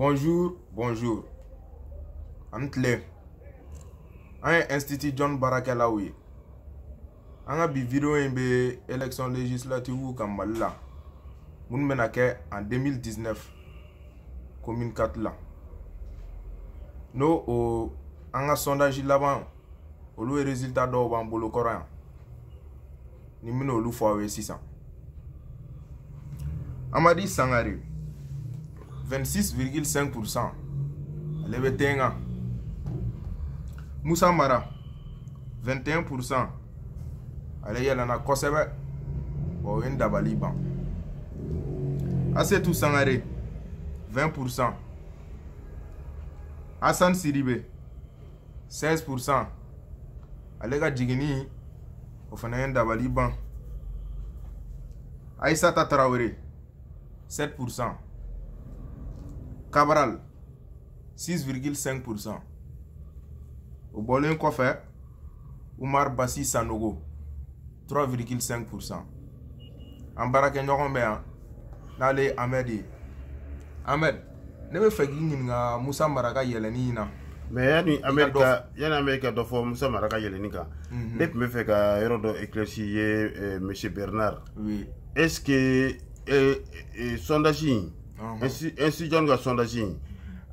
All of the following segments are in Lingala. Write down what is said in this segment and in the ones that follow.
bonjour bonjour an tile an ye institut john baarakɛlaw ye an ka bi video in bɛ élection législative kan mali la minnu bɛna kɛ en 2019 commune 4 la n'o o an ka sondage laban olu ye résultat dɔw b'an bolo kɔrɔ yan ni n bɛna olu fɔ aw ye sisan amadi sangare 26,5%. Ale bɛ Moussa Mara 21%. Allez. na kosɛbɛ. Wa o ban. 20%. Hassan Siribe, 16%. Ale Djigni. jiginni o Traoré 7%. Cabral, 6,5%. Au Bolin Kofé, Oumar Bassi Sanogo, 3,5%. en baarakɛ ɲɔgɔn bɛ n'ale ye Ahmed Ahmed, ne bɛ fɛ k'i ɲininka Musa Mara ka yɛlɛnni y na. mɛ a amɛrika yani amɛrika dɔ fɔ ka ne tun bɛ fɛ ka M. bernard oui. est ce que et euh, euh, sondage institution ka sondage in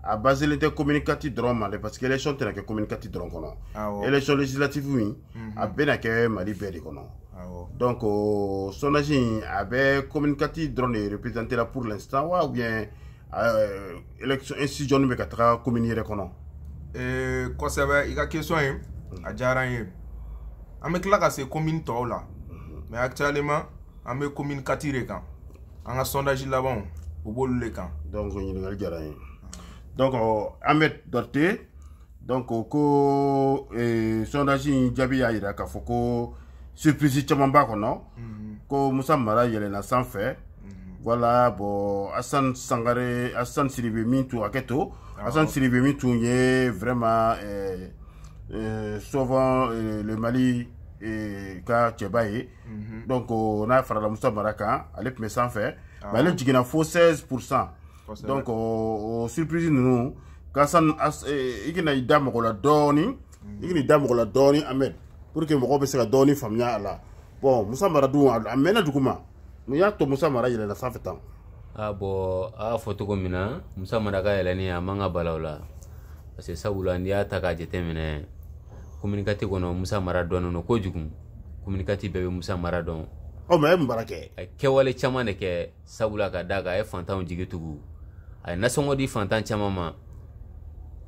a baselen tɛ communicatif dɔrɔn ma dɛ parce que élection tɛna kɛ communicatif dɔrɔn kɔnɔ ah, oh. élection législative in a bɛna kɛ mali bɛɛ de kɔnɔ donc euh, sondage in a bɛ communicatif dɔrɔn de représente la pour l'instant wa ou bien euh, élection institution bɛ ka taga commune yɛrɛ kɔnɔ kosɛbɛ i ka question ye a diyara n ye an bɛ tila ka se commune tɔw la mhm. mais actuellement an bɛ communicatif de kan an ka sondage labanw donc on donc ahmed Dorté, donc ko eh, sondage in jaabi surprise caman b'a kɔnɔ mhm. ko musa mara yɛlɛnna mhm. voilà bon Hassan sangare Hassan siribe tout à Keto, to Mintou, tout y vraiment souvent le mali Eh, ka cɛba ye mhm. donc n'a farala musa mara kan ale tun bɛ sanfɛ ah. mais ale jiginna fo 16 pour cent donc o surprise ninnu kasan eh, i kana i da mɔgɔ la dɔɔni mhm. i kana i da mɔgɔ la dɔɔni amɛd pour que mɔgɔw bɛ se ka dɔɔni faamuya a la bon musa mara dun a mɛnna dugu ma mun y'a to musa mara yɛlɛnna sanfɛ tan. a ah, bɔn a y'a fɔ cogo min na musa mara ka yɛlɛnni a man ka bala o la parce que sabula n'i y'a ta k'a jateminɛ. communicati kɔnɔ musa mara dɔnnen no kojugu communicati bɛɛ bɛ musa mara dɔn ɔ mɛ a ye mun baara kɛ a ye kɛwale caman de kɛ sabula ka da kan a ye fantanw jigi tugu a ye nasɔngɔ di fantan caman ma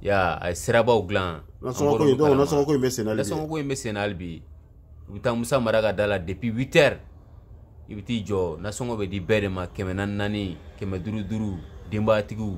ya a ye sirabaw dilan nasɔngɔko in dɔw nasɔngɔko in bɛ sen na hali bi nasɔngɔko in bɛ sen na hali bi i bɛ taa musa mara ka da la depuis huit heures i bɛ t'i jɔ nasɔngɔ bɛ di bɛɛ de ma kɛmɛ naani naani kɛmɛ duuru duuru denbayatigiw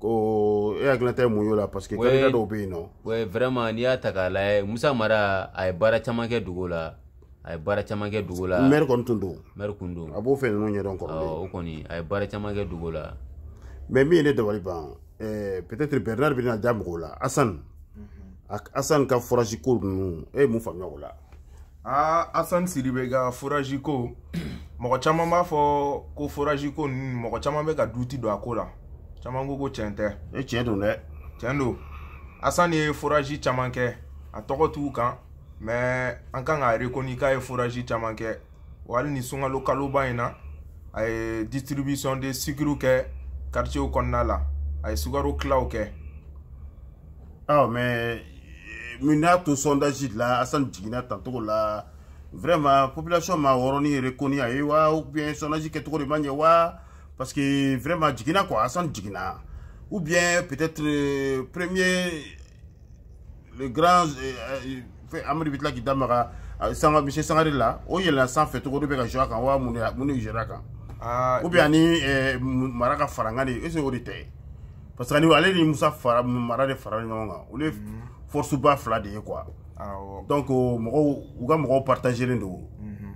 ko e hakilina ta ye mun y'o la parce que kandidat dɔw bɛ yen nɔ. wɛ vraiment n'i y'a ta k'a lajɛ musa mara a ye baara caman kɛ dugu la a ye baara caman kɛ dugu la. maire kɔni tun don. maire kun don. a b'o fɛn ninnu ɲɛdɔn kɔrɔlen. awɔ o kɔni a ye baara caman kɛ dugu la. mais min ye ne dabali ban ɛɛ peut-être bernard bɛna da mɔgɔw la asan mhm. asan ka foraji ko ninnu e ye mun faamuya o la. aa ah, asan siribe ka foraji ko mɔgɔ caman b'a fɔ ko foraji ko ninnu mɔgɔ caman bɛ ka duti don a ko la. caman ko ko tiɲɛ tɛ e tiɲɛ don dɛ tiɲɛ don asan ye foraji caman kɛ a tɔgɔ t'u kan mɛ an kan k'a rekoni k'a ye foraji caman kɛ wa hali ni sunkalo kaloba in na a ye distribution de sikiriw kɛ karitiyew kɔnɔna la a ye sukaro kilaw kɛ aw mɛ min n'a to sondaji la asan jiginna tancogo la vraiment population ma wɔrɔnin rekoni a ye wa ou bien sondaji kɛcogo de ma ɲɛ wa Parce que vraiment, jigina quoi, Hassan Ou bien peut-être euh, premier, le grand euh, euh, Amadou Bitla qui damara, M. Sangari là, il a a hein. a ah, Ou bien ni Maraka Farangani, c'est Parce que nous ni Mara de on force ou pas mm-hmm. quoi. Ah, Donc, on va partager les mm-hmm.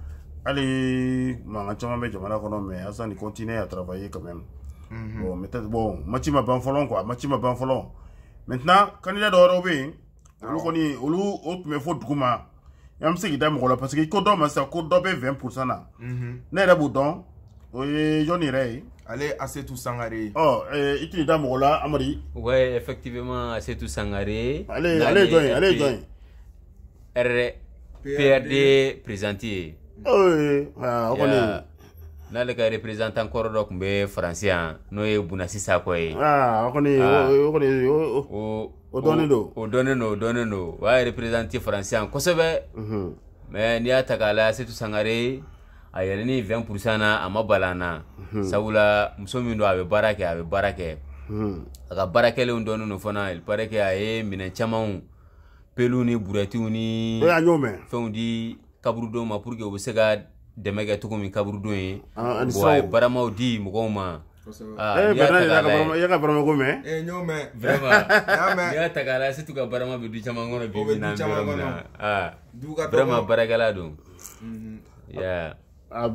allez, je suis jamana kono mais asan il continue à travailler quand même. Mhm. Bon, mais bon, machi ma ban folon quoi, machi ma ban folon. Maintenant, candidat d'Orobé, on oh. connaît Olu autre mais faut drama. Et on sait qu'il là parce qu'il condamne ça condamne 20 pour ça là. Né là bouton. Oui, Johnny Ray. Allez, assez tout sangaré. Oh, eh, et tu es dans mon Amari. Ouais, effectivement, assez tout sangaré. Allez, allez, join, allez, join. R. D présenté. o kɔni. Ah, n'ale ka représentant kɔrɔ dɔ tun bɛ faransi yan n'o ye bunasi sakɔ ye. aa o kɔni o kɔni o o dɔnnen don. o dɔnnen don o dɔnnen don o y'a représenté faransi yan kosɛbɛ. mɛ mhm. n'i y'a ta k'a lajɛ setu sangare ah, a yɛlɛnni vingt pour cent na a ma bala an na. sabula mhm. muso min don a bɛ baara kɛ mhm. a bɛ baara kɛ. a ka baarakɛlenw dɔnnen don fana il paraît que a ah, ye eh, minɛn camanw peluw ni burɛtiw ni. e y'a ɲ'o mɛn. fɛnw di. kaburudon ma puruke u be se ka dɛmɛ kɛ cogo min kaburudon ye ah, ah, wa ye baramaw di mɔgɔw ma ah, eh, i ka barama ko eh, mɛn n'i y'a ta k'a la surtout ka barama bɛ du caman kɔnɔ bi bi na yɔrɔ min na vraiment baarakɛla don mhm.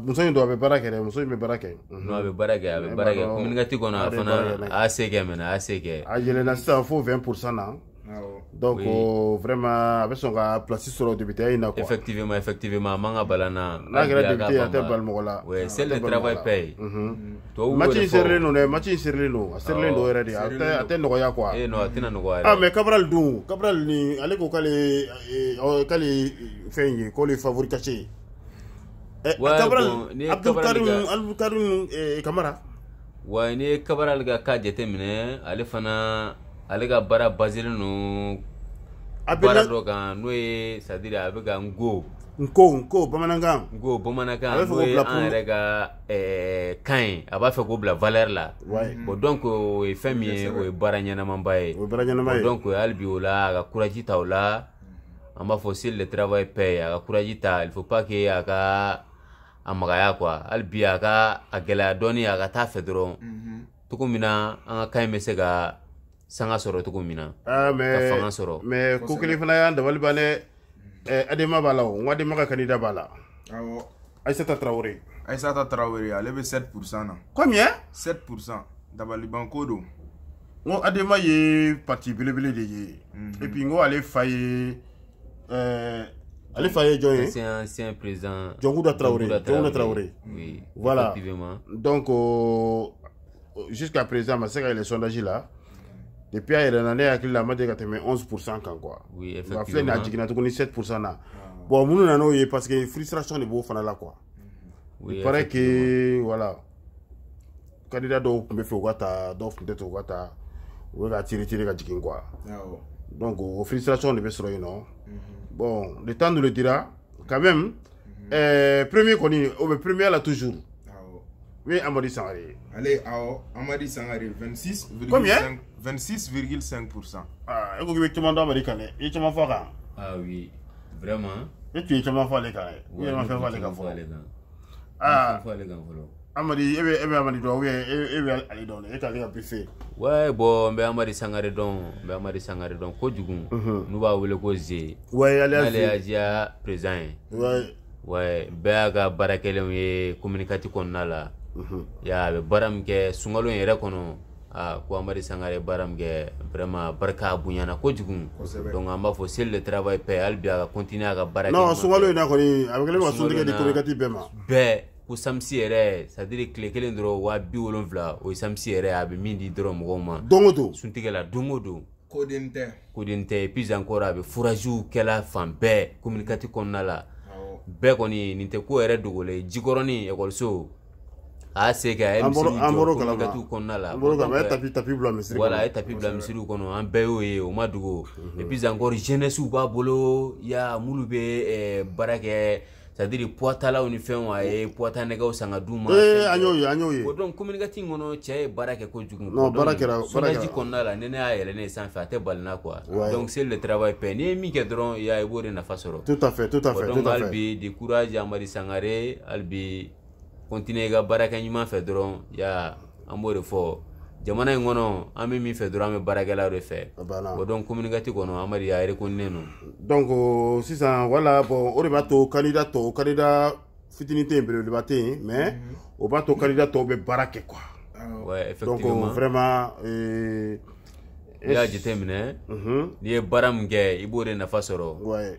muso in don a bɛ baara kɛ dɛ muso in bɛ baara kɛ mhm. non a bɛ baara kɛ a bɛ eh, baara kɛ communiqué kɔnɔ a fana a y'a se kɛ mɛnɛ a y'a se kɛ a yɛlɛnna sisan fo 20 pour cent na donc euh, vraiment a bɛ sɔn ka place sɔrɔ député in na quoi effectivement effectivement a man ka bala na n'a kɛra député a tɛ bali mɔgɔ la ouais ah, c'est le travail paye mhm. tubabu match in serilen don dɛ match in serilen don a serilen don yɛrɛ de a tɛ a tɛ nɔgɔya quoi eh non a tɛna nɔgɔya ah mais Cabral dun Cabral ni ale ko k'ale eh, k'ale eh, fɛn ye k'ale favori caché ye eh, Cabral Abdulkarim Abdulkarim Kamara ouais ni ye Cabral ka cas jateminɛ ale fana ale ka baara baselen no baara dɔ kan n'o ye sadiri a bɛ ka ngo nko nko bamanankan nko bamanankan n'o ye an yɛrɛ ka ɛɛ kan ye a b'a fɛ k'o bila valeur la mhm. bon donc o ye fɛn min ye o ye baara ɲɛnamaba ye o ye baara ɲɛnama ye donc hali bi o la a ka courage ta o la an b'a fɔ c'est le travail paye a ka courage ta il faut pas que a ka a magaya quoi hali bi a ka a gɛlɛya dɔɔni a ka taa fɛ dɔrɔn cogo mhm. min na an ka kan in bɛ se ka sanga sɔrɔ cogo min na ka fanga sɔrɔ mɛ ko kelen fana y'an dabali ban dɛ eh, adema b'a la o n adema ka kanida b'a Traoré. awɔ aisata tarawere aisata tarawere ale 7 combien 7 pourcent dabaliban ko don n ko adema ye parti belebele de ye mhm. et puis n ko Aller faire ye ale fa eh, ye jɔn ye c'est un ancien président jɔnkuda tarawere jɔnkuda tarawere oui voilà donc oh, jusqu'à présent ma se ka ye les sondages la depuis a y la a ma 11% quoi oui effectivement a eu 7% bon parce que frustration de beaucoup il paraît que voilà candidat donc frustration de mhm. bon le temps nous le dira quand même mhm. euh, premier qu'on oh, au toujours oui, Amadi Sangare. Allez, Ao, Amadi Sangare, 26, Combien 26,5%. Ah, et vous avez demandé à Et tu m'as fait hein? Ah oui, vraiment. Et tu es tellement fort, les gars. Oui, fait m'en les gars. Ah, Amadi, eh bien, Amadi, toi, oui, eh, eh bien, allez, donc, et t'as rien pu faire. Ouais, bon, mais Amadi Sangare, donc, mais Amadi Sangare, donc, quoi, du coup, nous allons bah, le causer. Ouais, allez, allez, allez, présent. Ouais. Ouais, bɛɛ y'a ka baarakɛlenw ye communicati kɔnɔna la ya a bɛ baara min kɛ sunkalo in yɛrɛ kɔnɔ aa ko amadu sangare baara min kɛ vraiment barika bonyana kojugu donc an b'a fɔ c'est le travail paie hali bi a ka continuer a ka baara kɛ non sunkalo in na kɔni a bɛ kɛlen ka suntigɛ di communicati bɛɛ ma bɛɛ ko samisi yɛrɛ c'est à dire tile kelen dɔrɔn waa bi wolonfila o ye samisi yɛrɛ a bɛ min di dɔrɔn mɔgɔw ma don o don suntigɛ la don o don koden tɛ koden tɛ et puis encore a bɛ foragew kɛla fan bɛɛ communicati kɔnɔna la bɛɛ kɔni nin tɛ ko yɛrɛ dogo la jikɔrɔni ekɔliso a se ka a ye misiriw kɔnɔna la wala a ye tapi bila misiriw kɔnɔ an bɛɛ y'o ye o ma dogo et puis encore jeunesse b'a bolo ya minnu bɛ baara kɛ sadiri poitalaw ni fɛnw a ye poita nɛgɛw san ka d'u ma an y'o ye an y'o ye donc communicati in kɔnɔ cɛ ye baara kɛ kojugu non baara kɛra baara kɛra sondaji kɔnɔna la ni ne y'a yɛlɛ ne ye sanfɛ a tɛ balina quoi ouais. donc c'est le travail pɛ n'i ye min kɛ dɔrɔn ya i b'o de nafa sɔrɔ tout à fait tout à fait donc hali bi de courage amadi sangare hali bi kontine i ka baarakɛ ɲuman fɛ dɔrɔn ya an b'o de fɔ jamana in kɔnɔ an be min fɛ dɔrɔn an be baarakɛla de fɛ o dɔn communicati kɔnɔ amadu a rekonnen no donc euh, sisan wala bon o de b'a to kandida tɔ kandida fitinin tɛ belebeleba yen mais mhm. o b'a to kandida tɔw be baara kɛ quoi ouais euh, effectivement donc vraiment euh, i y'a jate minɛ mhm. n'i ye baara min kɛ i b'o de nafa sɔrɔ ouais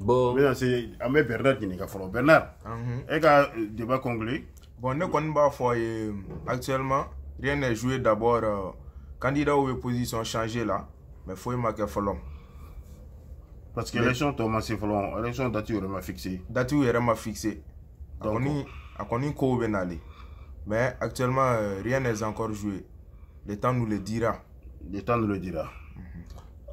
bon n bɛna se an bɛ bernard ɲininka fɔlɔ bernard mhm. e ka débat conclure bon ne kɔni b'a fɔ ye actuellement rien n'est joué d'abord euh, candidat bɛ position changer la mais foyi ma kɛ fɔlɔ parce que élection tɔ ma se fɔlɔ élection dati yɛrɛ ma fixé dati yɛrɛ ma fixé a kɔni a kɔni kow bɛ nale mais actuellement euh, rien n'est encore joué le temps nous le dira le temps nous le dira